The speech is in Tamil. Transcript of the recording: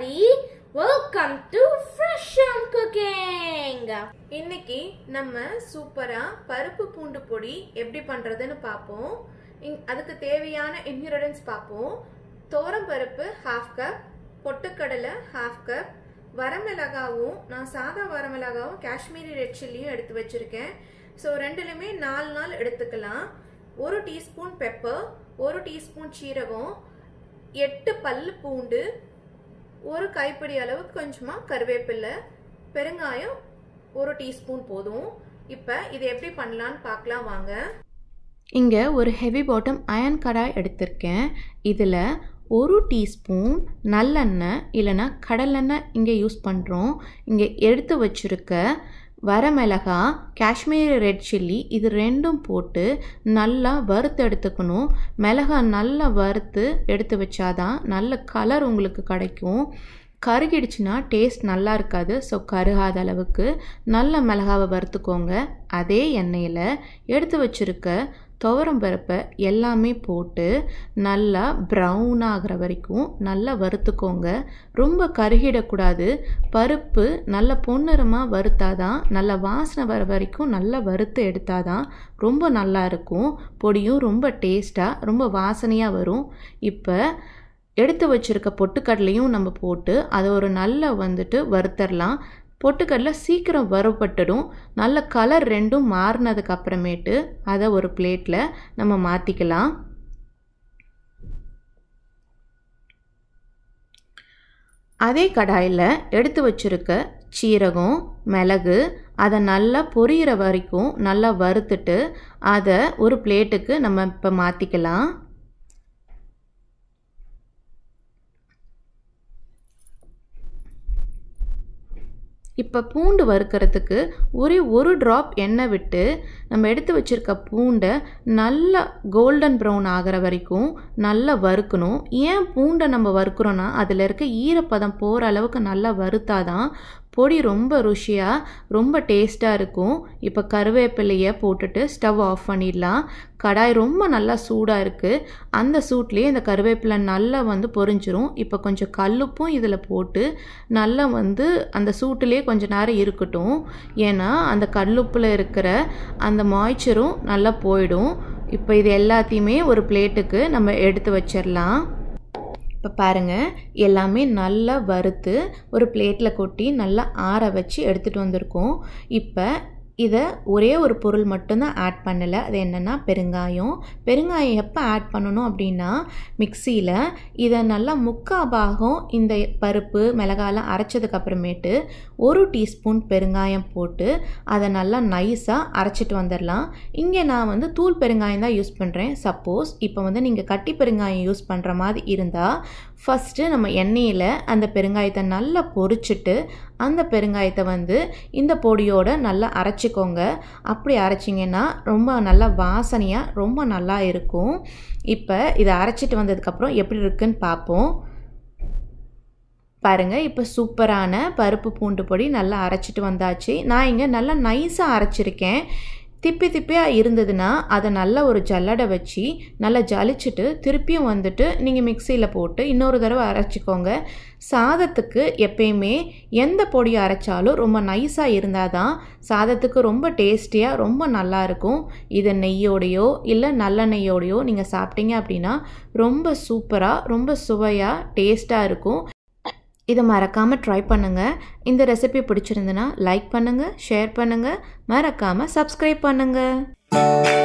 everybody வெல்கம் டு ஃப்ரெஷ்ஷம் குக்கிங் இன்னைக்கு நம்ம சூப்பரா பருப்பு பூண்டு பொடி எப்படி பண்றதுன்னு பார்ப்போம் அதுக்கு தேவையான இன்கிரிடியன்ஸ் பார்ப்போம் தோரம் பருப்பு ஹாஃப் கப் பொட்டுக்கடலை ஹாஃப் கப் வரமிளகாவும் நான் சாதா வரமிளகாவும் காஷ்மீரி ரெட் சில்லியும் எடுத்து வச்சிருக்கேன் ஸோ ரெண்டுலையுமே நாலு நாள் எடுத்துக்கலாம் ஒரு டீஸ்பூன் பெப்பர் ஒரு டீஸ்பூன் சீரகம் எட்டு பல் பூண்டு ஒரு கைப்பிடி அளவு கொஞ்சமாக கருவேப்பிலை பெருங்காயம் ஒரு டீஸ்பூன் போதும் இப்போ இது எப்படி பண்ணலான்னு பார்க்கலாம் வாங்க இங்கே ஒரு ஹெவி பாட்டம் அயன் கடாய் எடுத்திருக்கேன் இதில் ஒரு டீஸ்பூன் நல்லெண்ணெய் இல்லைன்னா கடலெண்ணெய் இங்கே யூஸ் பண்ணுறோம் இங்கே எடுத்து வச்சுருக்க வரமிளகா காஷ்மீரி ரெட் சில்லி இது ரெண்டும் போட்டு நல்லா வறுத்து எடுத்துக்கணும் மிளகா நல்லா வறுத்து எடுத்து வச்சாதான் நல்ல கலர் உங்களுக்கு கிடைக்கும் கருகிடுச்சுன்னா டேஸ்ட் நல்லா இருக்காது ஸோ கருகாத அளவுக்கு நல்ல மிளகாவை வறுத்துக்கோங்க அதே எண்ணெயில் எடுத்து வச்சுருக்க துவரம் பருப்பை எல்லாமே போட்டு நல்லா ப்ரௌன் ஆகிற வரைக்கும் நல்லா வறுத்துக்கோங்க ரொம்ப கருகிடக்கூடாது பருப்பு நல்ல பொன்னிறமாக வறுத்தாதான் நல்லா வாசனை வர வரைக்கும் நல்லா வறுத்து எடுத்தாதான் ரொம்ப நல்லா இருக்கும் பொடியும் ரொம்ப டேஸ்ட்டாக ரொம்ப வாசனையாக வரும் இப்போ எடுத்து வச்சுருக்க பொட்டுக்கடலையும் நம்ம போட்டு அதை ஒரு நல்ல வந்துட்டு வறுத்தரலாம் பொட்டுக்கடல சீக்கிரம் வரப்பட்டுடும் நல்ல கலர் ரெண்டும் மாறினதுக்கு அப்புறமேட்டு அதை ஒரு பிளேட்டில் நம்ம மாற்றிக்கலாம் அதே கடாயில் எடுத்து வச்சுருக்க சீரகம் மிளகு அதை நல்லா பொரியிற வரைக்கும் நல்லா வறுத்துட்டு அதை ஒரு பிளேட்டுக்கு நம்ம இப்போ மாற்றிக்கலாம் இப்போ பூண்டு வறுக்கிறதுக்கு ஒரே ஒரு ட்ராப் எண்ணெய் விட்டு நம்ம எடுத்து வச்சுருக்க பூண்டை நல்லா கோல்டன் ப்ரௌன் ஆகிற வரைக்கும் நல்லா வறுக்கணும் ஏன் பூண்டை நம்ம வறுக்கிறோன்னா அதில் இருக்க ஈரப்பதம் போகிற அளவுக்கு நல்லா வறுத்தாதான் பொடி ரொம்ப ருசியாக ரொம்ப டேஸ்ட்டாக இருக்கும் இப்போ கருவேப்பிலையை போட்டுட்டு ஸ்டவ் ஆஃப் பண்ணிடலாம் கடாய் ரொம்ப நல்லா சூடாக இருக்குது அந்த சூட்லேயே இந்த கருவேப்பிலை நல்லா வந்து பொரிஞ்சிரும் இப்போ கொஞ்சம் கல்லுப்பும் இதில் போட்டு நல்லா வந்து அந்த சூட்டிலே கொஞ்சம் நேரம் இருக்கட்டும் ஏன்னா அந்த கல்லுப்பில் இருக்கிற அந்த மாய்ச்சரும் நல்லா போயிடும் இப்போ இது எல்லாத்தையுமே ஒரு பிளேட்டுக்கு நம்ம எடுத்து வச்சிடலாம் இப்போ பாருங்கள் எல்லாமே நல்லா வறுத்து ஒரு பிளேட்டில் கொட்டி நல்லா ஆற வச்சு எடுத்துகிட்டு வந்திருக்கோம் இப்போ இதை ஒரே ஒரு பொருள் மட்டும்தான் ஆட் பண்ணலை அது என்னென்னா பெருங்காயம் பெருங்காயம் எப்போ ஆட் பண்ணணும் அப்படின்னா மிக்சியில் இதை நல்லா முக்கால் பாகம் இந்த பருப்பு மிளகாலாம் அரைச்சதுக்கப்புறமேட்டு ஒரு டீஸ்பூன் பெருங்காயம் போட்டு அதை நல்லா நைஸாக அரைச்சிட்டு வந்துடலாம் இங்கே நான் வந்து தூள் பெருங்காயம் தான் யூஸ் பண்ணுறேன் சப்போஸ் இப்போ வந்து நீங்கள் கட்டி பெருங்காயம் யூஸ் பண்ணுற மாதிரி இருந்தால் ஃபஸ்ட்டு நம்ம எண்ணெயில் அந்த பெருங்காயத்தை நல்லா பொறிச்சிட்டு அந்த பெருங்காயத்தை வந்து இந்த பொடியோடு நல்லா அரைச்சிக்கோங்க அப்படி அரைச்சிங்கன்னா ரொம்ப நல்லா வாசனையாக ரொம்ப நல்லா இருக்கும் இப்போ இதை அரைச்சிட்டு வந்ததுக்கப்புறம் எப்படி இருக்குன்னு பார்ப்போம் பாருங்கள் இப்போ சூப்பரான பருப்பு பூண்டு பொடி நல்லா அரைச்சிட்டு வந்தாச்சு நான் இங்கே நல்லா நைஸாக அரைச்சிருக்கேன் திப்பி திப்பியாக இருந்ததுன்னா அதை நல்ல ஒரு ஜல்லடை வச்சு நல்லா ஜலிச்சுட்டு திருப்பியும் வந்துட்டு நீங்கள் மிக்சியில் போட்டு இன்னொரு தடவை அரைச்சிக்கோங்க சாதத்துக்கு எப்பயுமே எந்த பொடியை அரைச்சாலும் ரொம்ப நைஸாக இருந்தால் தான் சாதத்துக்கு ரொம்ப டேஸ்டியாக ரொம்ப நல்லாயிருக்கும் இதை நெய்யோடையோ இல்லை நல்ல நெய்யோடையோ நீங்கள் சாப்பிட்டீங்க அப்படின்னா ரொம்ப சூப்பராக ரொம்ப சுவையாக டேஸ்ட்டாக இருக்கும் இதை மறக்காமல் ட்ரை பண்ணுங்கள் இந்த ரெசிபி பிடிச்சிருந்துன்னா லைக் பண்ணுங்கள் ஷேர் பண்ணுங்கள் மறக்காமல் சப்ஸ்கிரைப் பண்ணுங்கள்